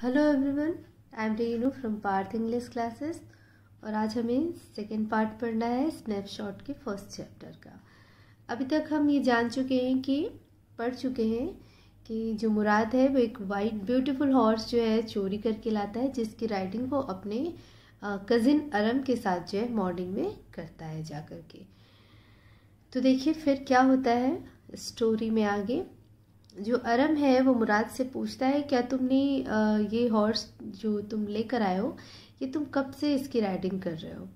Hello everyone I am Renu from Parth English classes और आज हमें सेकेंड पार्ट पढ़ना है स्नैपशॉट के फर्स्ट चैप्टर का अभी तक हम ये जान चुके हैं कि पढ़ चुके हैं कि जो मुराद है वो एक वाइट ब्यूटीफुल हॉर्स जो है चोरी करके लाता है जिसकी राइडिंग वो अपने कज़िन अरम के साथ जो है मॉर्निंग में करता है जा कर के तो देखिए फिर क्या होता है स्टोरी में आगे जो अरम है वो मुराद से पूछता है क्या तुमने ये हॉर्स जो तुम लेकर आए हो ये तुम कब से इसकी राइडिंग कर रहे हो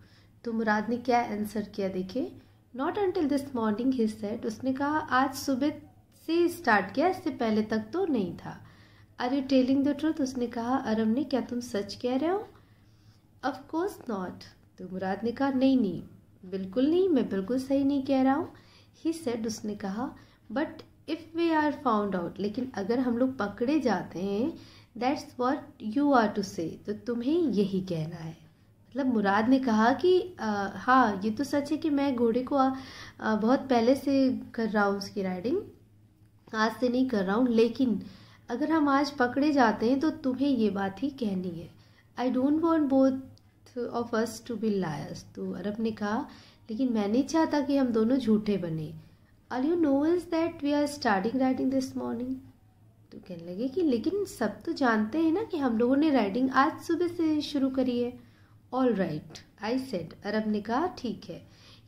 तो मुराद ने क्या आंसर किया देखे not until this morning he said उसने कहा आज सुबह से स्टार्ट किया इससे पहले तक तो नहीं था are you telling the truth उसने कहा अरम ने क्या तुम सच कह रहे हो अफकोर्स नॉट तो मुराद ने कहा नहीं नहीं बिल्कुल नहीं मैं बिल्कुल सही नहीं कह रहा हूँ ही सेड उसने कहा but if we are found out लेकिन अगर हम लोग पकड़े जाते हैं that's what you are to say तो तुम्हें यही कहना है मतलब मुराद ने कहा कि आ, हाँ ये तो सच है कि मैं घोड़े को आ, आ, बहुत पहले से कर रहा हूँ उसकी राइडिंग आज से नहीं कर रहा हूँ लेकिन अगर हम आज पकड़े जाते हैं तो तुम्हें ये बात ही कहनी है I don't want both of us to be liars तो अरब ने कहा लेकिन मैं नहीं चाहता कि हम दोनों झूठे बने are you is that we are starting writing this morning तो कहने लगे कि लेकिन सब तो जानते हैं ना कि हम लोगों ने राइटिंग आज सुबह से शुरू करी है ऑल राइट आई सेड अरब ने कहा ठीक है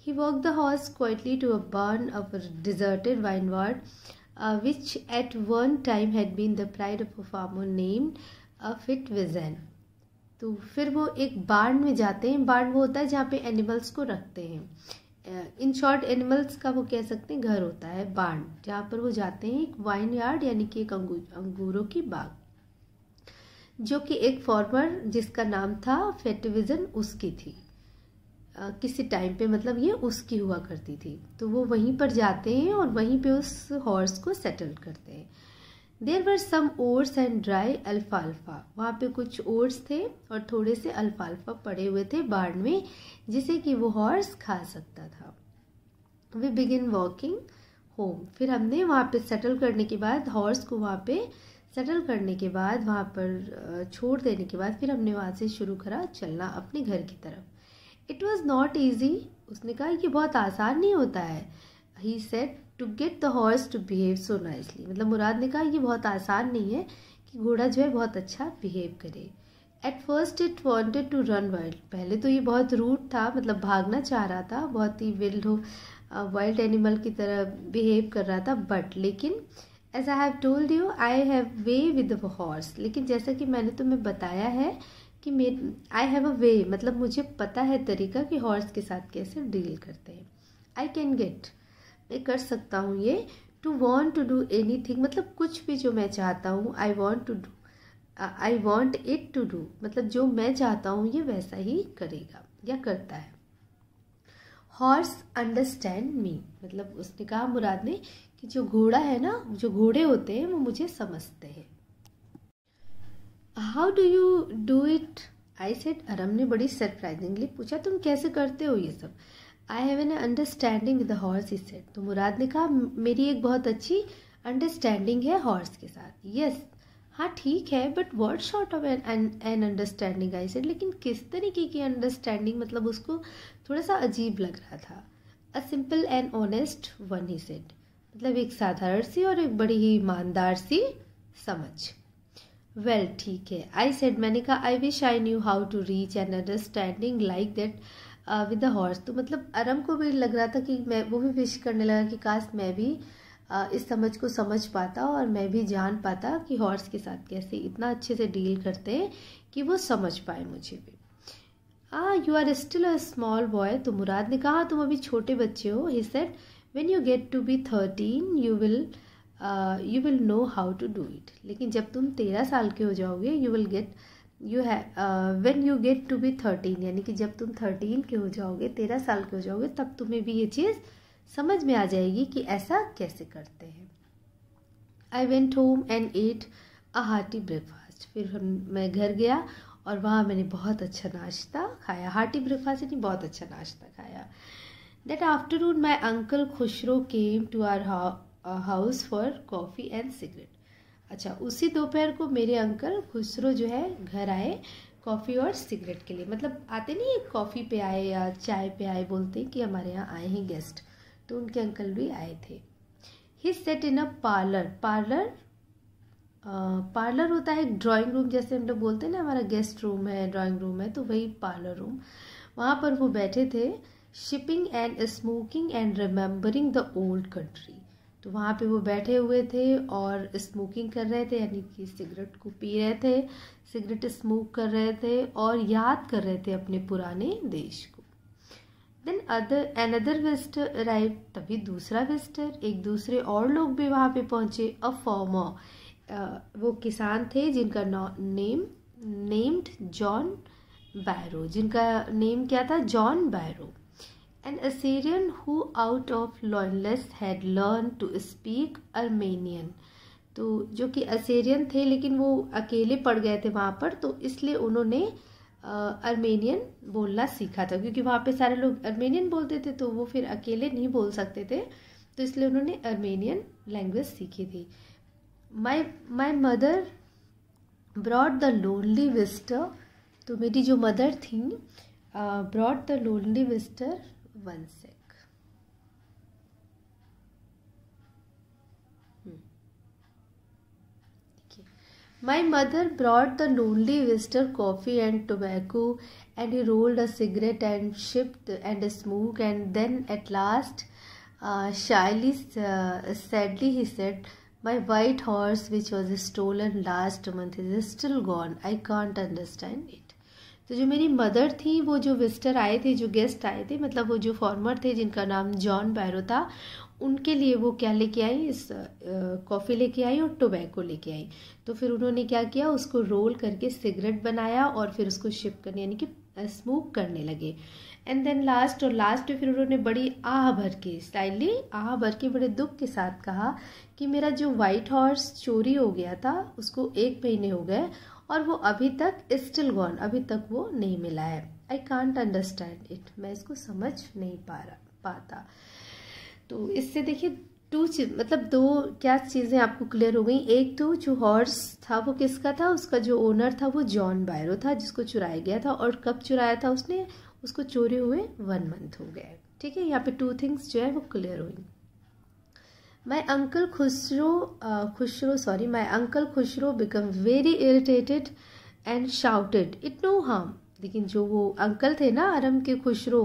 he walk the horse quietly to a barn of deserted vineyard which at one time had been the pride of a farmer a fit vision तो फिर वो एक बार्न में जाते हैं बार्न वो होता है जहाँ पे एनिमल्स को रखते हैं इन शॉर्ट एनिमल्स का वो कह सकते हैं घर होता है बाण जहाँ पर वो जाते हैं एक वाइन यार्ड यानी कि एक अंगूरों की बाग जो कि एक फॉर्मर जिसका नाम था फेटिविजन उसकी थी आ, किसी टाइम पे मतलब ये उसकी हुआ करती थी तो वो वहीं पर जाते हैं और वहीं पे उस हॉर्स को सेटल करते हैं there were some oats and dry alfa वहाँ पे कुछ ओट्स थे और थोड़े से अल्फाल्फा पड़े हुए थे बाढ़ में जिसे कि वो हॉर्स खा सकता था वी बिगिन वॉकिंग होम फिर हमने वहाँ पे सेटल करने के बाद हॉर्स को वहाँ पे सेटल करने के बाद वहाँ पर छोड़ देने के बाद फिर हमने वहाँ से शुरू करा चलना अपने घर की तरफ इट वॉज़ नॉट ईजी उसने कहा कि बहुत आसान नहीं होता है he said to get the horse to behave so nicely मतलब मुराद ने कहा ये बहुत आसान नहीं है कि घोड़ा जो है बहुत अच्छा बिहेव करे at first it wanted to run wild पहले तो ये बहुत रूट था मतलब भागना चाह रहा था बहुत ही विल्ड हो वाइल्ड एनिमल की तरह बिहेव कर रहा था बट लेकिन as I have told you I have way with horse लेकिन जैसा कि मैंने तुम्हें बताया है कि मे आई हैव अ वे मतलब मुझे पता है तरीका कि हॉर्स के साथ कैसे डील करते हैं आई कैन गेट कर सकता हूँ ये to want to do anything मतलब कुछ भी जो मैं चाहता हूँ I want to do I want it to do मतलब जो मैं चाहता हूँ ये वैसा ही करेगा या करता है हॉर्स अंडरस्टैंड मी मतलब उसने कहा मुराद ने कि जो घोड़ा है ना जो घोड़े होते हैं वो मुझे समझते हैं how do you do it I said Aram ने बड़ी सरप्राइजिंगली पूछा तुम कैसे करते हो ये सब I have an understanding with the horse is said तो मुराद ने कहा मेरी एक बहुत अच्छी अंडरस्टैंडिंग है हॉर्स के साथ यस yes, हाँ ठीक है but word short of an an understanding I said लेकिन किस तरीके की अंडरस्टैंडिंग मतलब उसको थोड़ा सा अजीब लग रहा था a simple and honest one he said मतलब एक साधारण सी और एक बड़ी ही ईमानदार सी समझ वेल well, ठीक है आई सेड मैंने कहा I wish I knew how to reach an understanding like that with the horse तो मतलब अरम को भी लग रहा था कि मैं वो भी विश करने लगा कि काश मैं भी uh, इस समझ को समझ पाता और मैं भी जान पाता कि हॉर्स के साथ कैसे इतना अच्छे से डील करते हैं कि वो समझ पाए मुझे भी आ you are still a small boy तो मुराद ने कहा तुम अभी छोटे बच्चे हो he said when you get to be thirteen you will you will know how to do it लेकिन जब तुम तेरह साल के हो जाओगे यू विल गेट यू है when you get to be thirteen यानी कि जब तुम थर्टीन के हो जाओगे तेरह साल के हो जाओगे तब तुम्हें भी ये चीज़ समझ में आ जाएगी कि ऐसा कैसे करते हैं I went home and ate a hearty breakfast फिर मैं घर गया और वहाँ मैंने बहुत अच्छा नाश्ता खाया हार्टी ब्रेकफास्ट यानी बहुत अच्छा नाश्ता खाया that afternoon my uncle Khosrove came to our house for coffee and cigarette अच्छा उसी दोपहर को मेरे अंकल खुसरो जो है घर आए कॉफ़ी और सिगरेट के लिए मतलब आते नहीं है कॉफ़ी पे आए या चाय पे आए बोलते हैं कि हमारे यहाँ आए हैं गेस्ट तो उनके अंकल भी आए थे he sat in a parlour parlour parlour होता है एक ड्राॅइंग रूम जैसे हम लोग बोलते हैं ना हमारा गेस्ट रूम है ड्राॅइंग रूम है तो वही पार्लर रूम वहाँ पर वो बैठे थे sipping and smoking and remembering the old country तो वहाँ पे वो बैठे हुए थे और स्मोकिंग कर रहे थे यानी कि सिगरेट को पी रहे थे सिगरेट स्मोक कर रहे थे और याद कर रहे थे अपने पुराने देश को then other other west arrive तभी दूसरा वेस्टर एक दूसरे और लोग भी वहाँ पे पहुँचे अ फॉर्मर वो किसान थे जिनका नेम नेम्ड जॉन बैरो जिनका नेम क्या था John Byro an Assyrian who, out of loneliness had learned to speak Armenian. तो जो कि असेरियन थे लेकिन वो अकेले पड़ गए थे वहाँ पर तो इसलिए उन्होंने अर्मेनियन बोलना सीखा था क्योंकि वहाँ पे सारे लोग अर्मेनियन बोलते थे तो वो फिर अकेले नहीं बोल सकते थे तो इसलिए उन्होंने अर्मेनियन लैंग्वेज सीखी थी my my mother brought the lonely visitor तो मेरी जो मदर थी brought the lonely visitor one sec. Hmm. My mother brought the lonely visitor coffee and tobacco, and he rolled a cigarette and shipped and a smoke, and then at last, uh, shyly, uh, sadly, he said, "My white horse, which was stolen last month, is still gone. I can't understand it." तो जो मेरी mother थी वो जो विस्टर आए थे जो guest आए थे मतलब वो जो फॉर्मर थे जिनका नाम जॉन बैरो था उनके लिए वो क्या लेके आई इस कॉफ़ी लेके आई और टोबैको लेके आई तो फिर उन्होंने क्या किया उसको रोल करके सिगरेट बनाया और फिर उसको शिप करने यानी कि स्मोक करने लगे एंड देन लास्ट और लास्ट में फिर उन्होंने बड़ी आह भर के स्टाइली आह भर के बड़े दुख के साथ कहा कि मेरा जो वाइट हॉर्स चोरी हो गया था उसको एक महीने हो गए और वो अभी तक स्टिल गॉन अभी तक वो नहीं मिला है आई कॉन्ट अंडरस्टैंड इट मैं इसको समझ नहीं पा रहा पाता तो इससे देखिए टू चीज मतलब दो क्या चीज़ें आपको क्लियर हो गई एक तो जो हॉर्स था वो किसका था उसका जो ओनर था वो जॉन बायरो था जिसको चुराया गया था और कब चुराया था उसने उसको चोरी हुए वन मंथ हो गया ठीक है यहाँ पे टू थिंग्स जो है वो क्लियर हुई my uncle Khosrove Khosrove sorry my uncle Khosrove become very irritated and shouted it no harm लेकिन जो वो अंकल थे ना आरम के खुशरो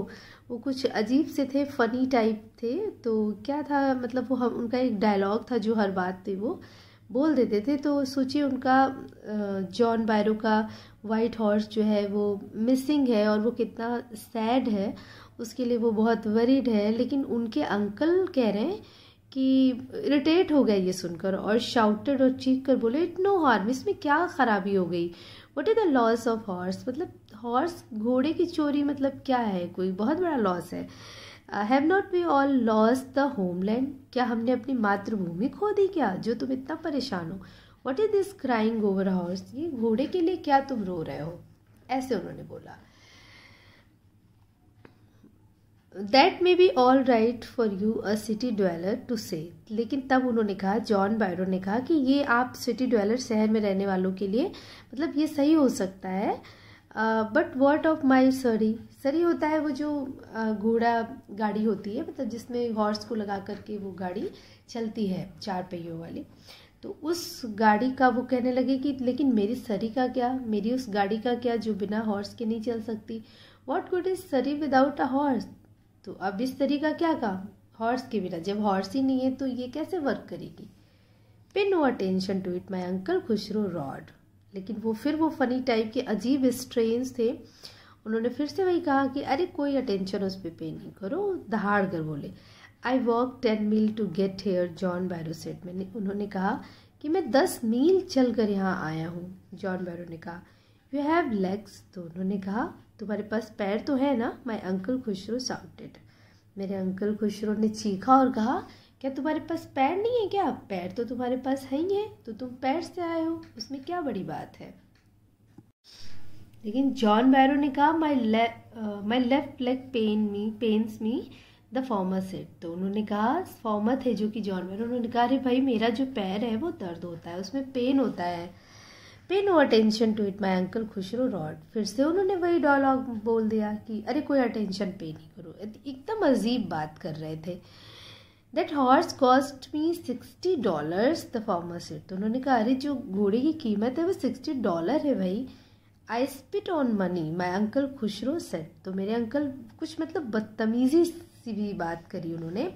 वो कुछ अजीब से थे फ़नी टाइप थे तो क्या था मतलब वो हम उनका एक डायलॉग था जो हर बात पे वो बोल देते थे तो सोचिए उनका जॉन uh, बायरो का वाइट हॉर्स जो है वो मिसिंग है और वो कितना सैड है उसके लिए वो बहुत वरीड है लेकिन उनके अंकल कह रहे हैं कि इरिटेट हो गया ये सुनकर और शाउटेड और चीख कर बोले इट नो हार्म इसमें क्या खराबी हो गई what is the loss of horse मतलब हॉर्स घोड़े की चोरी मतलब क्या है कोई बहुत बड़ा लॉस है have not we all loss the homeland क्या हमने अपनी मातृभूमि खो दी क्या जो तुम इतना परेशान हो what is this crying over horse ये घोड़े के लिए क्या तुम रो रहे हो ऐसे उन्होंने बोला that may be all right for you a city dweller to say लेकिन तब उन्होंने कहा जॉन बायरो ने कहा कि ये आप सिटी डवेलर शहर में रहने वालों के लिए मतलब ये सही हो सकता है बट वॉट ऑफ माई सरी सरी होता है वो जो घोड़ा गाड़ी होती है मतलब जिसमें हॉर्स को लगा करके वो गाड़ी चलती है चार पहियों वाली तो उस गाड़ी का वो कहने लगे कि लेकिन मेरी सरी का क्या मेरी उस गाड़ी का क्या जो बिना हॉर्स के नहीं चल सकती what good is surrey without a horse तो अब इस तरीका क्या काम हॉर्स के बिना जब हॉर्स ही नहीं है तो ये कैसे वर्क करेगी pay no attention to it my uncle Khushru Rod लेकिन वो फिर वो फनी टाइप के अजीब स्ट्रेन्स थे उन्होंने फिर से वही कहा कि अरे कोई अटेंशन उस पर पे नहीं करो दहाड़ कर बोले I walk ten mile to get here John Byro said मैंने उन्होंने कहा कि मैं दस मील चल कर यहाँ आया हूँ जॉन बैरो ने कहा यू हैव लेग्स तो उन्होंने कहा तुम्हारे पास पैर तो है ना माई अंकल खुशरो साउटेड मेरे अंकल खुशरो ने चीखा और कहा क्या तुम्हारे पास पैर नहीं है क्या पैर तो तुम्हारे पास है ही है तो तुम पैर से आए हो उसमें क्या बड़ी बात है लेकिन जॉन बैरो ने कहा माई ले my left leg pain me pains me the farmer said तो उन्होंने कहा फॉर्मर थे जो कि जॉन बैरो उन्होंने कहा अरे भाई मेरा जो पैर है वो दर्द होता है उसमें पेन होता है pay no attention to it my uncle Khosrove roared फिर से उन्होंने वही डायलॉग बोल दिया कि अरे कोई अटेंशन पे नहीं करो एकदम अजीब बात कर रहे थे that horse cost me sixty dollars the farmer said तो उन्होंने कहा अरे जो घोड़े की कीमत है वो सिक्सटी डॉलर है भाई I spit on money my uncle Khosrove said तो मेरे अंकल कुछ मतलब बदतमीजी सी भी बात करी उन्होंने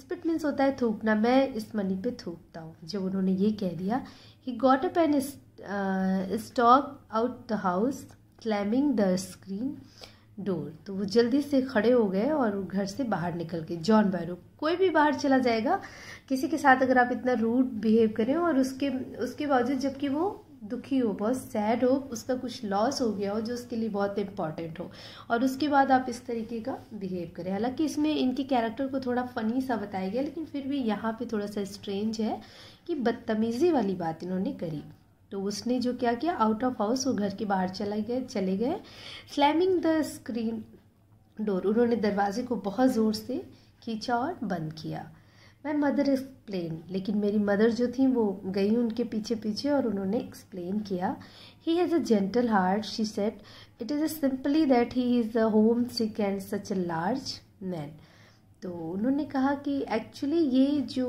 स्पिट मीन्स होता है थूकना मैं इस मनी पे थूकता हूँ जब उन्होंने ये कह दिया he got a pen stop out the house slamming the screen door तो वो जल्दी से खड़े हो गए और घर से बाहर निकल गए जॉन बैरो कोई भी बाहर चला जाएगा किसी के साथ अगर आप इतना रूड बिहेव करें और उसके उसके बावजूद जबकि वो दुखी हो बहुत सैड हो उसका कुछ लॉस हो गया हो जो उसके लिए बहुत इम्पॉर्टेंट हो और उसके बाद आप इस तरीके का बिहेव करें हालांकि इसमें इनके कैरेक्टर को थोड़ा फ़नी सा बताया गया लेकिन फिर भी यहाँ पे थोड़ा सा स्ट्रेंज है कि बदतमीज़ी वाली बात इन्होंने करी तो उसने जो क्या किया आउट ऑफ हाउस वो घर के बाहर चला गए चले गए स्लैमिंग द स्क्रीन डोर उन्होंने दरवाजे को बहुत ज़ोर से खींचा और बंद किया मैं मदर एक्सप्लेन लेकिन मेरी मदर जो थी वो गई उनके पीछे पीछे और उन्होंने एक्सप्लेन किया he has a gentle heart she said it is a simply that he is a homesick and such a large man तो उन्होंने कहा कि एक्चुअली ये जो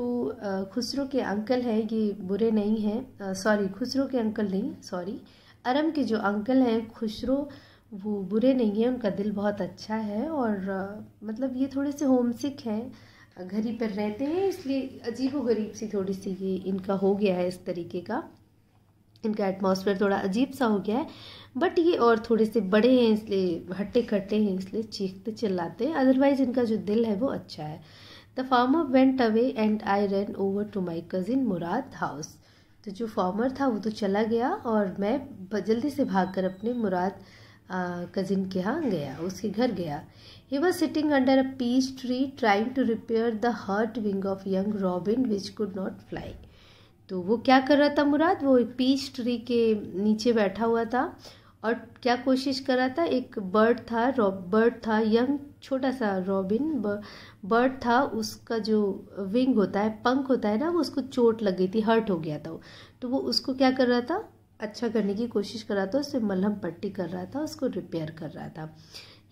खुसरो के अंकल हैं ये बुरे नहीं हैं सॉरी खुसरो के अंकल नहीं सॉरी अरम के जो अंकल हैं खुसरो वो बुरे नहीं हैं उनका दिल बहुत अच्छा है और आ, मतलब ये थोड़े से होम सिक हैं घर ही पर रहते हैं इसलिए अजीब व गरीब सी थोड़ी सी ये इनका हो गया है इस तरीके का इनका एटमॉस्फेयर थोड़ा अजीब सा हो गया है बट ये और थोड़े से बड़े हैं इसलिए हट्टे कट्टे हैं इसलिए चीखते चिल्लाते हैं अदरवाइज इनका जो दिल है वो अच्छा है the farmer went away and I run over to my cousin Mourad house तो जो फार्मर था वो तो चला गया और मैं जल्दी से भाग कर अपने मुराद कज़िन के यहाँ गया उसके घर गया he was sitting under a peach tree trying to repair the hurt wing of young robin which could not fly तो वो क्या कर रहा था मुराद वो एक पीच ट्री के नीचे बैठा हुआ था और क्या कोशिश कर रहा था एक बर्ड था बर्ड था यंग छोटा सा रॉबिन बर्ड था उसका जो विंग होता है पंख होता है ना वो उसको चोट लग गई थी हर्ट हो गया था वो तो वो उसको क्या कर रहा था अच्छा करने की कोशिश कर रहा था उससे मलहम पट्टी कर रहा था उसको रिपेयर कर रहा था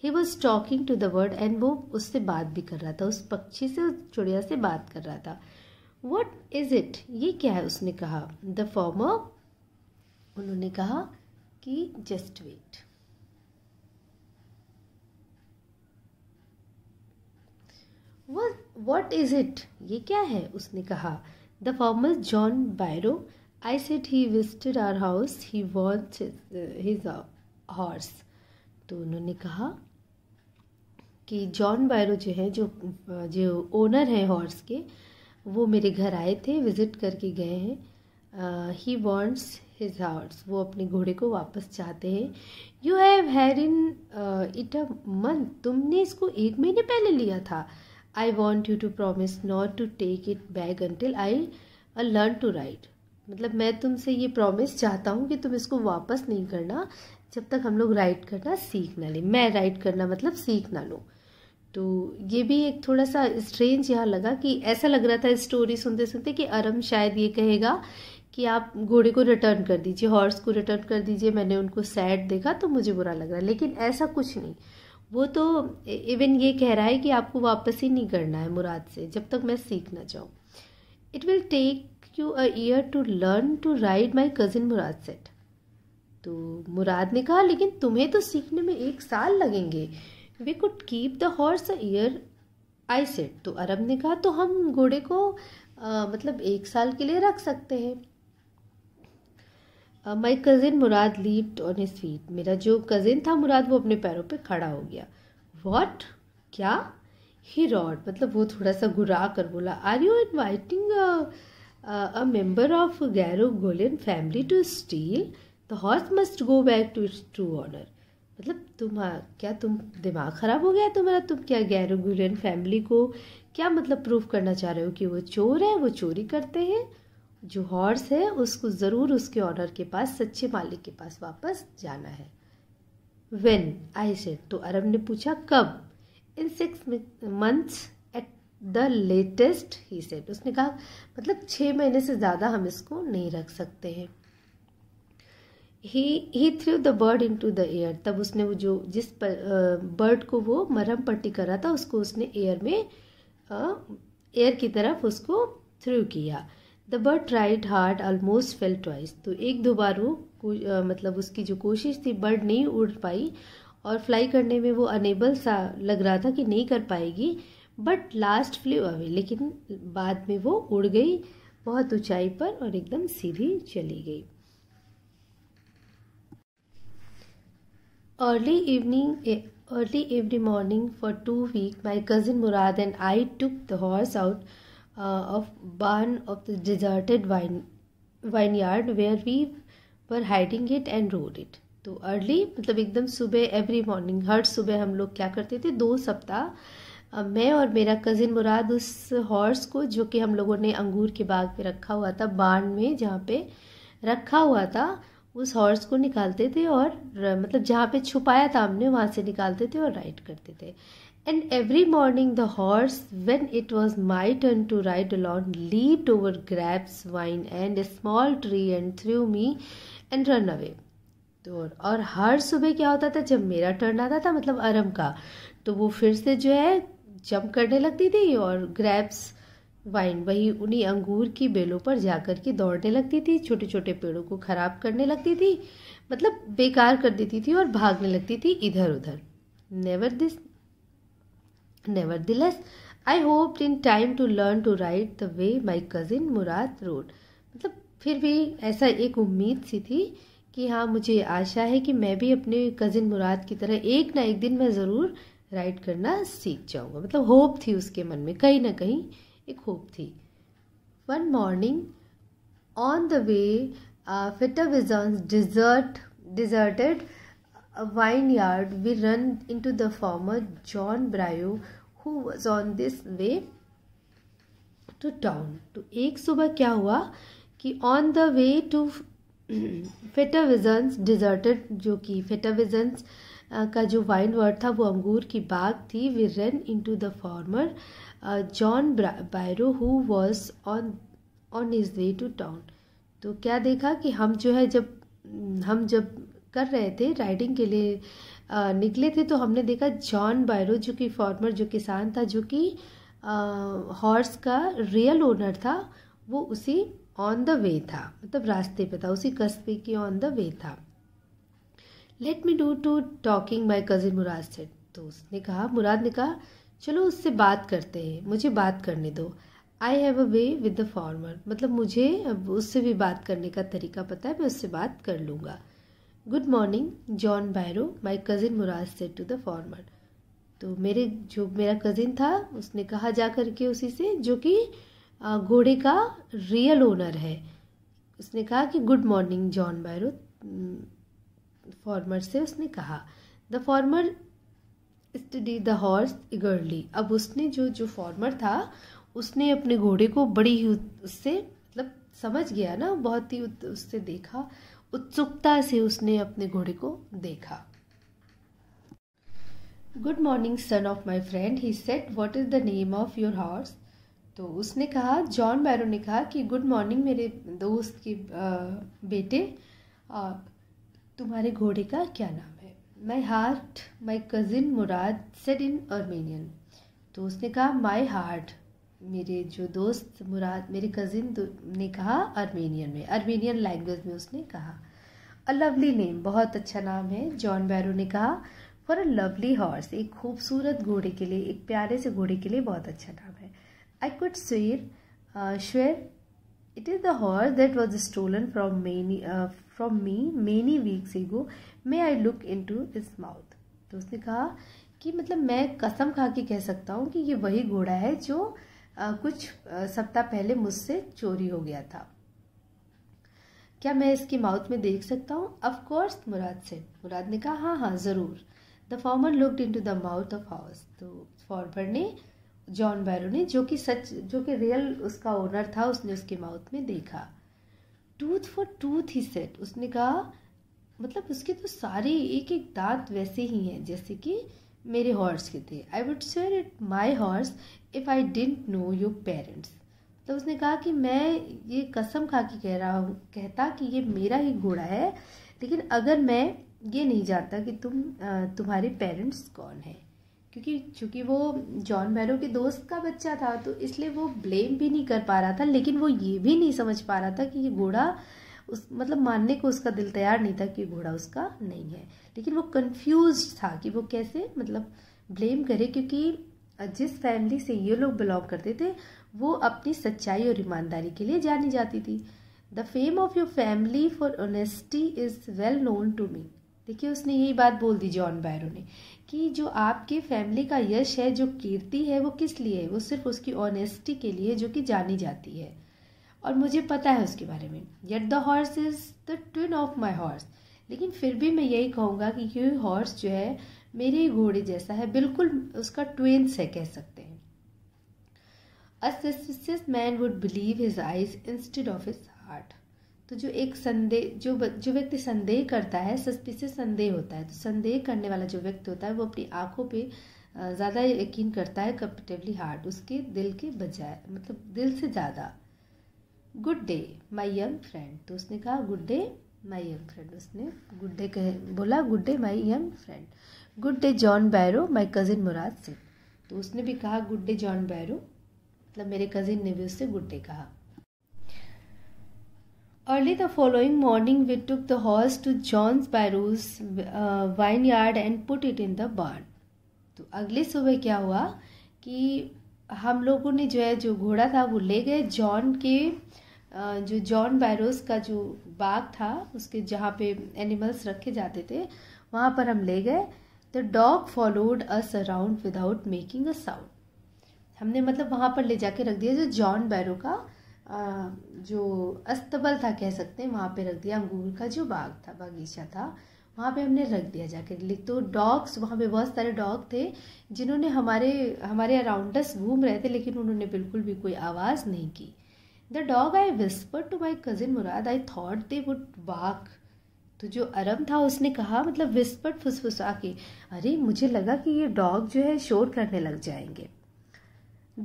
he was talking to the word एंड वो उससे बात भी कर रहा था उस पक्षी से उस चिड़िया से बात कर रहा था वट इज़ इट ये क्या है उसने कहा द फॉर्मर उन्होंने कहा कि just wait what is it ये क्या है उसने कहा the farmer John Byro I said he visited our house he want his horse तो उन्होंने कहा कि जॉन बायरो जो है जो जो ओनर है हॉर्स के वो मेरे घर आए थे विज़िट करके गए हैं ही वॉन्ट्स हिज हॉर्स वो अपने घोड़े को वापस चाहते हैं you have hair in it a month तुमने इसको एक महीने पहले लिया था I want you to promise not to take it back until I learn to ride मतलब मैं तुमसे ये प्रॉमिस चाहता हूँ कि तुम इसको वापस नहीं करना जब तक हम लोग राइड करना सीख ना लें मैं राइड करना मतलब सीख ना लूँ तो ये भी एक थोड़ा सा स्ट्रेंज यहाँ लगा कि ऐसा लग रहा था स्टोरी सुनते सुनते कि अरम शायद ये कहेगा कि आप घोड़े को रिटर्न कर दीजिए हॉर्स को रिटर्न कर दीजिए मैंने उनको सैड देखा तो मुझे बुरा लग रहा है लेकिन ऐसा कुछ नहीं वो तो इवन ये कह रहा है कि आपको वापस ही नहीं करना है मुराद से जब तक मैं सीख ना जाऊँ it will take you a year to learn to ride my cousin Mourad said तो मुराद ने कहा लेकिन तुम्हें तो सीखने में एक साल लगेंगे we could keep the horse year I said तो अरब ने कहा तो हम घोड़े को आ, मतलब एक साल के लिए रख सकते हैं my cousin Mourad leaped on his feet मेरा जो कज़िन था मुराद वो अपने पैरों पे खड़ा हो गया वॉट क्या ही रॉड मतलब वो थोड़ा सा घुरा कर बोला are you inviting a member of Garoghlanian family to steal the horse must go back to its true owner मतलब तुम क्या तुम दिमाग ख़राब हो गया तुम्हारा तुम क्या गैर गुलेन फैमिली को क्या मतलब प्रूफ करना चाह रहे हो कि वो चोर है वो चोरी करते हैं जो हॉर्स है उसको ज़रूर उसके ऑर्डर के पास सच्चे मालिक के पास वापस जाना है वेन आई सेट तो अरब ने पूछा कब in six months at the latest he said उसने कहा मतलब छः महीने से ज़्यादा हम इसको नहीं रख सकते हैं he he threw the bird into the air तब उसने वो जो जिस पर, बर्ड को वो मरहम पट्टी करा था उसको उसने एयर में एयर की तरफ उसको थ्रू किया the bird tried hard almost fell twice तो एक दो बार वो मतलब उसकी जो कोशिश थी बर्ड नहीं उड़ पाई और फ्लाई करने में वो अनेबल सा लग रहा था कि नहीं कर पाएगी बट लास्ट फ्लू अवे लेकिन बाद में वो उड़ गई बहुत ऊंचाई पर और एकदम सीधी चली गई early evening early every morning for two week my cousin Mourad and I took the horse out of barn of the deserted vineyard where we were hiding it and rode it तो early मतलब एकदम सुबह every morning हर सुबह हम लोग क्या करते थे दो सप्ताह मैं और मेरा कज़िन मुराद उस हॉर्स को जो कि हम लोगों ने अंगूर के बाग पे रखा हुआ था बाण में जहाँ पे रखा हुआ था उस हॉर्स को निकालते थे और मतलब जहाँ पे छुपाया था हमने वहाँ से निकालते थे और राइड करते थे and every morning the horse when it was my turn to ride alone leaped over grapes vine and a small tree and threw me and run away तो और हर सुबह क्या होता था जब मेरा टर्न आता था मतलब अरम का तो वो फिर से जो है जंप करने लगती थी और ग्रैप्स वाइन वही उन्हीं अंगूर की बेलों पर जाकर के दौड़ने लगती थी छोटे छोटे पेड़ों को ख़राब करने लगती थी मतलब बेकार कर देती थी और भागने लगती थी इधर उधर never this nevertheless I hope in time to learn to ride the way my cousin Mourad rode मतलब फिर भी ऐसा एक उम्मीद सी थी कि हाँ मुझे आशा है कि मैं भी अपने कज़िन मुराद की तरह एक ना एक दिन मैं ज़रूर राइट करना सीख जाऊँगा मतलब होप थी उसके मन में कहीं ना कहीं एक होप थी one morning on the way Fetvajian's desert deserted vineyard we run into the farmer John Byro who was on this way to town तो एक सुबह क्या हुआ कि on the way to Fetvajian's deserted जो कि फिटाविजन्स uh, का जो वाइन वर्ड था वो अंगूर की बाग थी we run into the farmer John Byro who was on on is way to town तो क्या देखा कि हम जो है जब हम जब कर रहे थे राइडिंग के लिए आ, uh, निकले थे तो हमने देखा जॉन बायरो जो कि फार्मर जो किसान था जो कि हॉर्स uh, का रियल ओनर था वो उसी ऑन द वे था मतलब रास्ते पे था उसी कस्बे की ऑन द वे था let me do to talking my cousin Mourad said तो उसने कहा मुराद ने कहा चलो उससे बात करते हैं मुझे बात करने दो I have a way with the farmer मतलब मुझे अब उससे भी बात करने का तरीका पता है मैं उससे बात कर लूँगा good morning John baro my cousin Mourad said to the farmer तो मेरे जो मेरा कज़िन था उसने कहा जा कर के उसी से जो कि घोड़े का रियल ओनर है उसने कहा कि good morning John Byro farmer से उसने कहा the farmer study the horse eagerly अब उसने जो जो फॉर्मर था उसने अपने घोड़े को बड़ी ही उससे मतलब समझ गया ना बहुत ही उससे देखा उत्सुकता से उसने अपने घोड़े को देखा good morning son of my friend he said what is the name of your horse तो उसने कहा जॉन बैरो ने कहा कि गुड मॉर्निंग मेरे दोस्त के बेटे तुम्हारे घोड़े का क्या नाम my heart my cousin Mourad said in Armenian तो उसने कहा माई हार्ट मेरे जो दोस्त मुराद मेरे कज़िन ने कहा आर्मेनियन में आर्मेनियन लैंग्वेज में उसने कहा अ लवली नेम बहुत अच्छा नाम है जॉन बैरो ने कहा फॉर अ लवली हॉर्स एक खूबसूरत घोड़े के लिए एक प्यारे से घोड़े के लिए बहुत अच्छा नाम है I could swear swear it is the horse that was stolen from many from uh, me me many weeks may I look into his mouth तो उसने कहा कि मतलब मैं कसम खा के कह सकता हूँ कि ये वही घोड़ा है जो आ, कुछ सप्ताह पहले मुझसे चोरी हो गया था क्या मैं इसके माउथ में देख सकता हूँ अफकोर्स मुराद से मुराद ने कहा हाँ हाँ ज़रूर the farmer looked into the mouth of house तो फॉर्मर ने जॉन बैरो ने जो कि सच जो कि रियल उसका ओनर था उसने उसके माउथ में देखा tooth for tooth he said उसने कहा मतलब उसके तो सारे एक एक दांत वैसे ही हैं जैसे कि मेरे हॉर्स के थे I would share it my horse if I didn't know your parents तो उसने कहा कि मैं ये कसम खा के कह रहा हूँ कहता कि ये मेरा ही घोड़ा है लेकिन अगर मैं ये नहीं जानता कि तुम तुम्हारे पेरेंट्स कौन हैं क्योंकि चूँकि वो जॉन बैरो के दोस्त का बच्चा था तो इसलिए वो ब्लेम भी नहीं कर पा रहा था लेकिन वो ये भी नहीं समझ पा रहा था कि ये घोड़ा उस मतलब मानने को उसका दिल तैयार नहीं था कि घोड़ा उसका नहीं है लेकिन वो कंफ्यूज था कि वो कैसे मतलब ब्लेम करे क्योंकि जिस फैमिली से ये लोग बिलोंग करते थे वो अपनी सच्चाई और ईमानदारी के लिए जानी जाती थी the fame of your family for honesty is well known to me देखिए उसने यही बात बोल दी जॉन बैरो ने कि जो आपके फैमिली का यश है जो कीर्ति है वो किस लिए है वो सिर्फ उसकी ऑनेस्टी के लिए जो कि जानी जाती है और मुझे पता है उसके बारे में yet the horse is the twin of my horse लेकिन फिर भी मैं यही कहूँगा कि ये हॉर्स जो है मेरे घोड़े जैसा है बिल्कुल उसका ट्वेंस है कह सकते हैं a suspicious man would believe his eyes instead of his heart तो जो एक संदेह जो जो व्यक्ति संदेह करता है सस्पिशियस संदेह होता है तो संदेह करने वाला जो व्यक्ति होता है वो अपनी आंखों पे ज़्यादा यकीन करता है कंपेटिवली हार्ट उसके दिल के बजाय मतलब दिल से ज़्यादा good day my young friend तो उसने कहा good day my young friend उसने गुड डे कह बोला good day my young friend good day John baro my cousin Murad Singh तो उसने भी कहा गुड डे जॉन बैरो मतलब मेरे कज़िन ने भी उससे गुड डे कहा Early the following morning, we took the horse to John uh, vineyard and put it in the barn. तो अगले सुबह क्या हुआ कि हम लोगों ने जो है जो घोड़ा था वो ले गए जॉन के uh, जो जॉन बैरोस का जो बाग था उसके जहाँ पे एनिमल्स रखे जाते थे वहाँ पर हम ले गए the dog followed us around without making a sound हमने मतलब वहाँ पर ले जाके रख दिया जो जॉन बैरो का जो अस्तबल था कह सकते हैं वहाँ पे रख दिया अंगूर का जो बाग था बागीचा था वहाँ पे हमने रख दिया जाकर लिख तो डॉग्स वहाँ पे बहुत सारे डॉग थे जिन्होंने हमारे हमारे अराउंडस घूम रहे थे लेकिन उन्होंने बिल्कुल भी कोई आवाज़ नहीं की the dog I whisper to my cousin Murad I thought they would walk तो जो अरब था उसने कहा मतलब विस्पर फुसफुसा के अरे मुझे लगा कि ये डॉग जो है शोर करने लग जाएंगे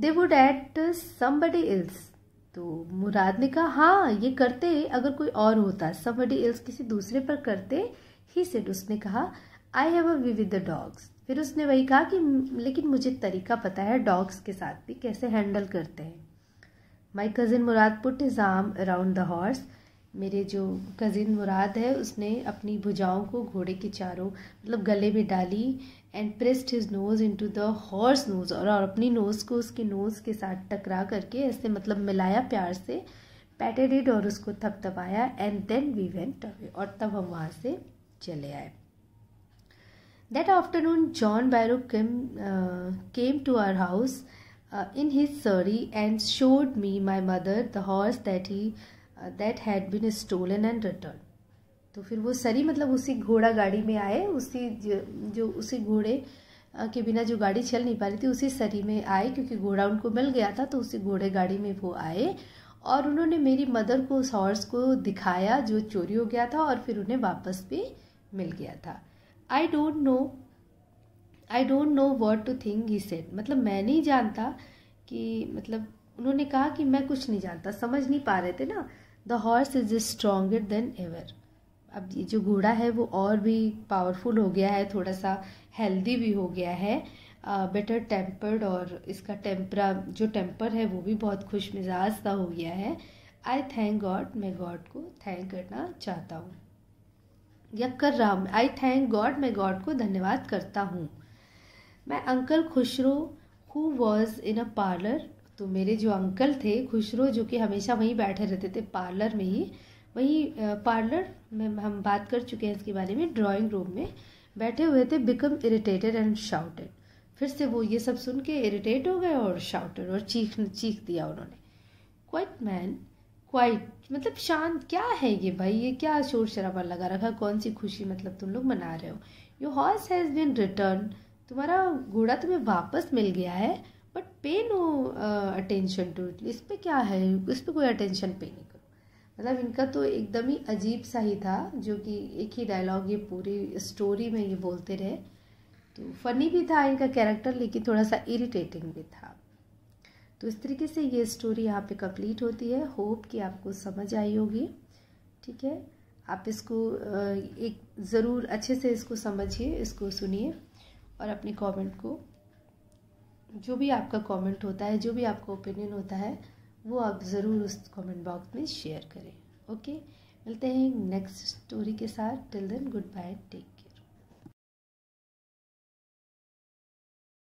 they would eat somebody else तो मुराद ने कहा हाँ ये करते अगर कोई और होता समबडी एल्स किसी दूसरे पर करते ही सेड उसने कहा I have a way with the dogs फिर उसने वही कहा कि लेकिन मुझे तरीका पता है डॉग्स के साथ भी कैसे हैंडल करते हैं my cousin Murad put his arm around the horse मेरे जो कज़िन मुराद है उसने अपनी भुजाओं को घोड़े के चारों मतलब गले में डाली and pressed his nose into the horse nose और अपनी नोज को उसके नोज के साथ टकरा करके ऐसे मतलब मिलाया प्यार से पैटेडेड और उसको थपथपाया and then we went away और तब हम वहाँ से चले आए that afternoon John Barrow came to our house in his surrey and showed me my mother the horse that he that had been stolen and return तो फिर वो सरी मतलब उसी घोड़ा गाड़ी में आए उसी जो उसी घोड़े के बिना जो गाड़ी चल नहीं पा रही थी उसी सरी में आए क्योंकि घोड़ा उनको मिल गया था तो उसी घोड़े गाड़ी में वो आए और उन्होंने मेरी मदर को उस हॉर्स को दिखाया जो चोरी हो गया था और फिर उन्हें वापस भी मिल गया था I don't know I don't know what to think he said मतलब मैं नहीं जानता कि मतलब उन्होंने कहा कि मैं कुछ नहीं जानता समझ नहीं पा रहे थे ना the horse is stronger than ever अब ये जो घोड़ा है वो और भी पावरफुल हो गया है थोड़ा सा हेल्दी भी हो गया है बेटर टेम्पर्ड और इसका टेम्परा जो टेम्पर है वो भी बहुत खुश मिजाज सा हो गया है आई थैंक गॉड मैं गॉड को थैंक करना चाहता हूँ या कर रहा हूँ आई थैंक गॉड मैं गॉड को धन्यवाद करता हूँ मैं uncle Khusro who was in a parlour तो मेरे जो अंकल थे खुशरो जो कि हमेशा वहीं बैठे रहते थे पार्लर में ही वही पार्लर में हम बात कर चुके हैं इसके बारे में ड्राइंग रूम में बैठे हुए थे बिकम इरिटेटेड एंड शाउटेड फिर से वो ये सब सुन के इरिटेट हो गए और शाउटेड और चीख चीख दिया उन्होंने क्वाइट मैन क्वाइट मतलब शांत क्या है ये भाई ये क्या शोर शराबा लगा रखा कौन सी खुशी मतलब तुम लोग मना रहे हो your horse has been return तुम्हारा घोड़ा तुम्हें वापस मिल गया है बट पे नो अटेंशन टू इट इस पर क्या है इस पर कोई अटेंशन पे नहीं मतलब इनका तो एकदम ही अजीब सा ही था जो कि एक ही डायलॉग ये पूरी स्टोरी में ये बोलते रहे तो फनी भी था इनका कैरेक्टर लेकिन थोड़ा सा इरिटेटिंग भी था तो इस तरीके से ये स्टोरी यहाँ पे कंप्लीट होती है होप कि आपको समझ आई होगी ठीक है आप इसको एक ज़रूर अच्छे से इसको समझिए इसको सुनिए और अपने कमेंट को जो भी आपका कमेंट होता है जो भी आपका ओपिनियन होता है वो आप ज़रूर उस कमेंट बॉक्स में शेयर करें ओके मिलते हैं नेक्स्ट स्टोरी के साथ till then goodbye take